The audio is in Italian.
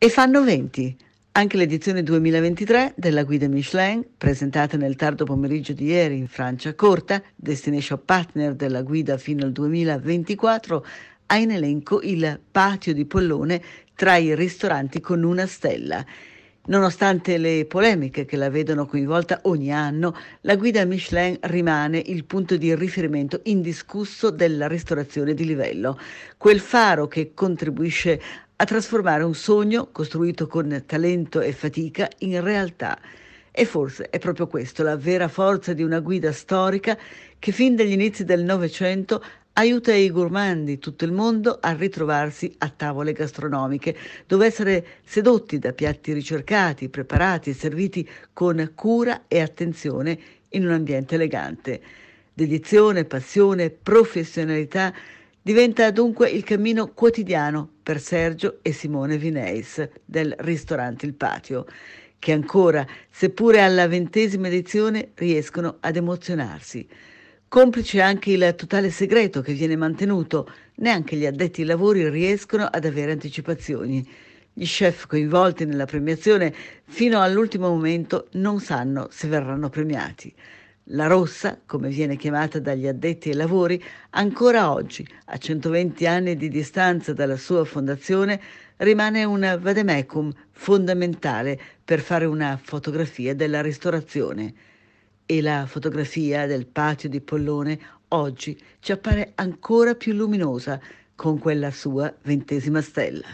E fanno 20. Anche l'edizione 2023 della guida Michelin, presentata nel tardo pomeriggio di ieri in Francia Corta, destination partner della guida fino al 2024, ha in elenco il patio di Pollone tra i ristoranti con una stella. Nonostante le polemiche che la vedono coinvolta ogni anno, la guida Michelin rimane il punto di riferimento indiscusso della ristorazione di livello, quel faro che contribuisce a trasformare un sogno costruito con talento e fatica in realtà. E forse è proprio questo la vera forza di una guida storica che fin dagli inizi del Novecento aiuta i gourmandi di tutto il mondo a ritrovarsi a tavole gastronomiche, dove essere sedotti da piatti ricercati, preparati e serviti con cura e attenzione in un ambiente elegante. Dedizione, passione, professionalità Diventa dunque il cammino quotidiano per Sergio e Simone Vineis del ristorante Il Patio, che ancora, seppure alla ventesima edizione, riescono ad emozionarsi. Complice anche il totale segreto che viene mantenuto, neanche gli addetti ai lavori riescono ad avere anticipazioni. Gli chef coinvolti nella premiazione fino all'ultimo momento non sanno se verranno premiati. La rossa, come viene chiamata dagli addetti ai lavori, ancora oggi, a 120 anni di distanza dalla sua fondazione, rimane un vademecum fondamentale per fare una fotografia della ristorazione. E la fotografia del patio di Pollone oggi ci appare ancora più luminosa con quella sua ventesima stella.